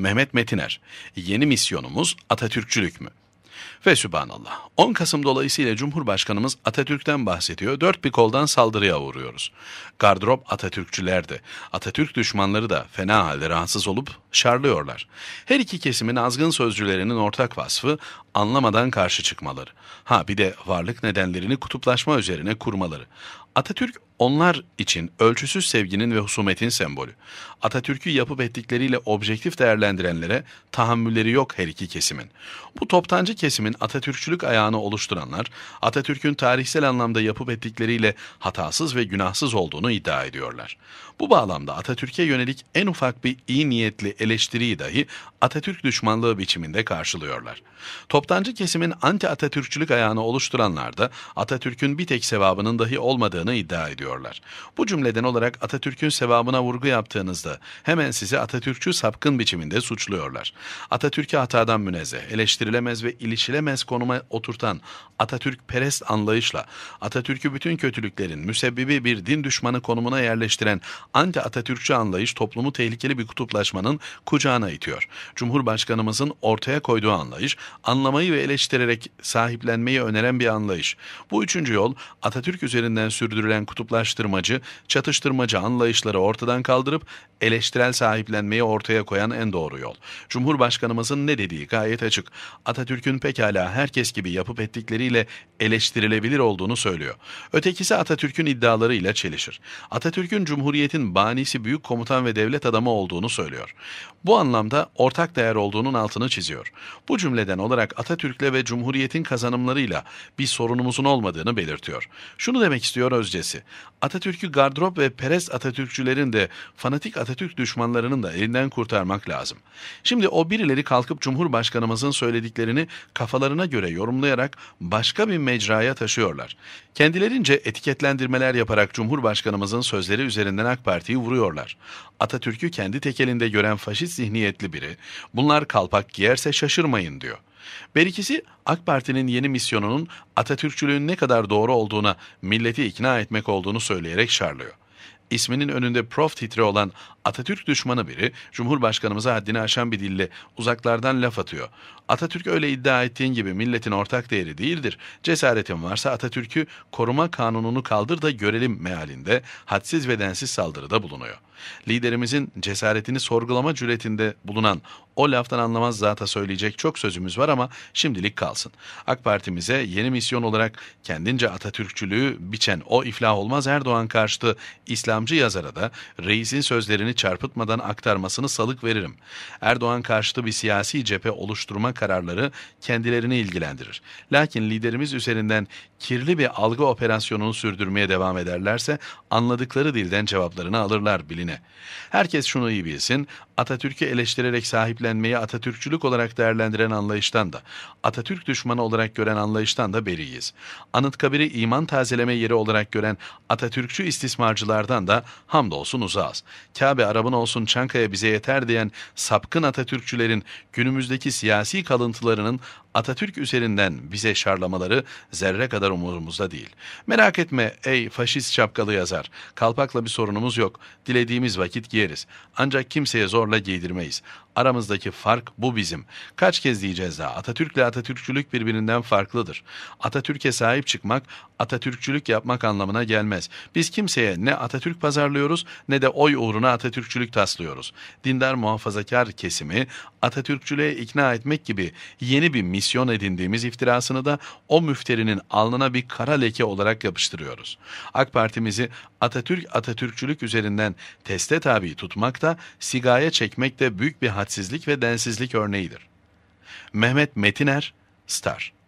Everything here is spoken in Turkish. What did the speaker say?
Mehmet Metiner. Yeni misyonumuz Atatürkçülük mü? Ve sübhanallah. 10 Kasım dolayısıyla Cumhurbaşkanımız Atatürk'ten bahsediyor. Dört bir koldan saldırıya uğruyoruz. Gardrop Atatürkçülerdi. Atatürk düşmanları da fena halde rahatsız olup şarlıyorlar. Her iki kesimin azgın sözcülerinin ortak vasfı anlamadan karşı çıkmaları. Ha bir de varlık nedenlerini kutuplaşma üzerine kurmaları. Atatürk onlar için ölçüsüz sevginin ve husumetin sembolü. Atatürk'ü yapıp ettikleriyle objektif değerlendirenlere tahammülleri yok her iki kesimin. Bu toptancı kesimin Atatürkçülük ayağını oluşturanlar, Atatürk'ün tarihsel anlamda yapıp ettikleriyle hatasız ve günahsız olduğunu iddia ediyorlar. Bu bağlamda Atatürk'e yönelik en ufak bir iyi niyetli eleştiriyi dahi Atatürk düşmanlığı biçiminde karşılıyorlar. Toptancı kesimin anti-Atatürkçülük ayağını oluşturanlar da Atatürk'ün bir tek sevabının dahi olmadığını iddia ediyor ediyorlar. Bu cümleden olarak Atatürk'ün sevabına vurgu yaptığınızda hemen sizi Atatürkçü sapkın biçiminde suçluyorlar. Atatürk'ü hatadan münezzeh, eleştirilemez ve ilişilemez konuma oturtan Atatürk perest anlayışla Atatürk'ü bütün kötülüklerin müsebbibi bir din düşmanı konumuna yerleştiren anti Atatürkçü anlayış toplumu tehlikeli bir kutuplaşmanın kucağına itiyor. Cumhurbaşkanımızın ortaya koyduğu anlayış anlamayı ve eleştirerek sahiplenmeyi öneren bir anlayış. Bu üçüncü yol Atatürk üzerinden sürdürülen kutuplaşma farklılaştırmacı, çatıştırmacı anlayışları ortadan kaldırıp eleştirel sahiplenmeyi ortaya koyan en doğru yol. Cumhurbaşkanımızın ne dediği gayet açık. Atatürk'ün pekala herkes gibi yapıp ettikleriyle eleştirilebilir olduğunu söylüyor. Ötekisi Atatürk'ün iddialarıyla çelişir. Atatürk'ün Cumhuriyet'in banisi büyük komutan ve devlet adamı olduğunu söylüyor. Bu anlamda ortak değer olduğunun altını çiziyor. Bu cümleden olarak Atatürk'le ve Cumhuriyet'in kazanımlarıyla bir sorunumuzun olmadığını belirtiyor. Şunu demek istiyor Özcesi, Atatürk'ü gardrop ve peres Atatürkçülerin de fanatik Atatürk düşmanlarının da elinden kurtarmak lazım. Şimdi o birileri kalkıp Cumhurbaşkanımızın söylediklerini kafalarına göre yorumlayarak başka bir mecraya taşıyorlar. Kendilerince etiketlendirmeler yaparak Cumhurbaşkanımızın sözleri üzerinden AK Parti'yi vuruyorlar. Atatürk'ü kendi tekelinde gören faşist zihniyetli biri, bunlar kalpak giyerse şaşırmayın diyor. Berikisi AK Parti'nin yeni misyonunun Atatürkçülüğün ne kadar doğru olduğuna milleti ikna etmek olduğunu söyleyerek şarlıyor. İsminin önünde prof titre olan Atatürk düşmanı biri Cumhurbaşkanımıza haddini aşan bir dille uzaklardan laf atıyor. Atatürk öyle iddia ettiğin gibi milletin ortak değeri değildir. Cesaretin varsa Atatürk'ü koruma kanununu kaldır da görelim mealinde hadsiz ve densiz saldırıda bulunuyor. Liderimizin cesaretini sorgulama cüretinde bulunan o laftan anlamaz zata söyleyecek çok sözümüz var ama şimdilik kalsın. AK Parti'mize yeni misyon olarak kendince Atatürkçülüğü biçen o iflah olmaz Erdoğan karşıtı İslamcı yazara da reisin sözlerini çarpıtmadan aktarmasını salık veririm. Erdoğan karşıtı bir siyasi cephe oluşturma kararları kendilerini ilgilendirir. Lakin liderimiz üzerinden kirli bir algı operasyonunu sürdürmeye devam ederlerse anladıkları dilden cevaplarını alırlar bilin gerektiğini. Herkes şunu iyi bilsin, Atatürk'ü eleştirerek sahiplenmeyi Atatürkçülük olarak değerlendiren anlayıştan da, Atatürk düşmanı olarak gören anlayıştan da beriyiz. Anıtkabir'i iman tazeleme yeri olarak gören Atatürkçü istismarcılardan da hamdolsun uzağız. Kabe Arap'ın olsun Çankaya bize yeter diyen sapkın Atatürkçülerin günümüzdeki siyasi kalıntılarının Atatürk üzerinden bize şarlamaları zerre kadar umurumuzda değil. Merak etme ey faşist şapkalı yazar. Kalpakla bir sorunumuz yok. Dilediğimiz vakit giyeriz. Ancak kimseye zorla giydirmeyiz. Aramızdaki fark bu bizim. Kaç kez diyeceğiz daha Atatürk'le Atatürkçülük birbirinden farklıdır. Atatürk'e sahip çıkmak Atatürkçülük yapmak anlamına gelmez. Biz kimseye ne Atatürk pazarlıyoruz ne de oy uğruna Atatürkçülük taslıyoruz. Dindar muhafazakar kesimi Atatürkçülüğe ikna etmek gibi yeni bir misyon edindiğimiz iftirasını da o müfterinin alnına bir kara leke olarak yapıştırıyoruz. AK Partimizi Atatürk Atatürkçülük üzerinden teste tabi tutmak da sigaya çekmek de büyük bir hadsizlik ve densizlik örneğidir. Mehmet Metiner, Star